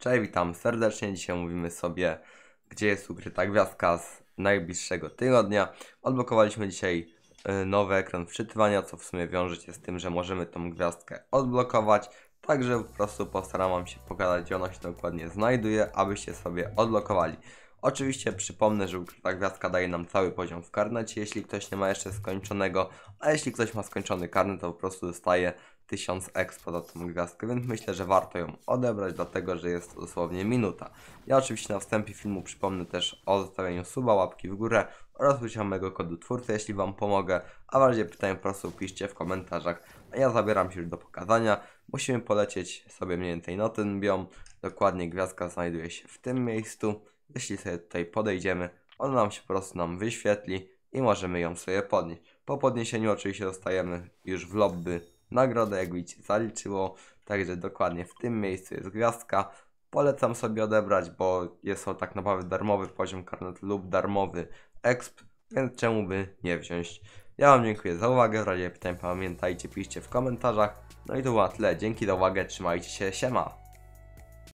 Cześć, witam serdecznie. Dzisiaj mówimy sobie, gdzie jest ukryta gwiazdka z najbliższego tygodnia. Odblokowaliśmy dzisiaj y, nowy ekran wczytywania, co w sumie wiąże się z tym, że możemy tą gwiazdkę odblokować. Także po prostu postaram się pokazać, gdzie ona się dokładnie znajduje, abyście sobie odblokowali. Oczywiście przypomnę, że ukryta gwiazdka daje nam cały poziom w karnecie, jeśli ktoś nie ma jeszcze skończonego, a jeśli ktoś ma skończony karnet, to po prostu dostaje 1000 expo za tą gwiazdkę, więc myślę, że warto ją odebrać, dlatego że jest dosłownie minuta. Ja oczywiście na wstępie filmu przypomnę też o zostawieniu suba, łapki w górę oraz użycia mojego kodu twórcy, jeśli Wam pomogę, a w razie pytań po prostu piszcie w komentarzach, a ja zabieram się już do pokazania. Musimy polecieć sobie mniej więcej notynbią, dokładnie gwiazdka znajduje się w tym miejscu. Jeśli sobie tutaj podejdziemy, ona nam się po prostu nam wyświetli i możemy ją sobie podnieść. Po podniesieniu oczywiście dostajemy już w lobby nagrodę, jak widzicie, zaliczyło. Także dokładnie w tym miejscu jest gwiazdka. Polecam sobie odebrać, bo jest to tak naprawdę darmowy poziom karnet lub darmowy exp, więc czemu by nie wziąć. Ja Wam dziękuję za uwagę, w razie pytań pamiętajcie, piszcie w komentarzach. No i to było na tyle, dzięki za uwagę, trzymajcie się, siema!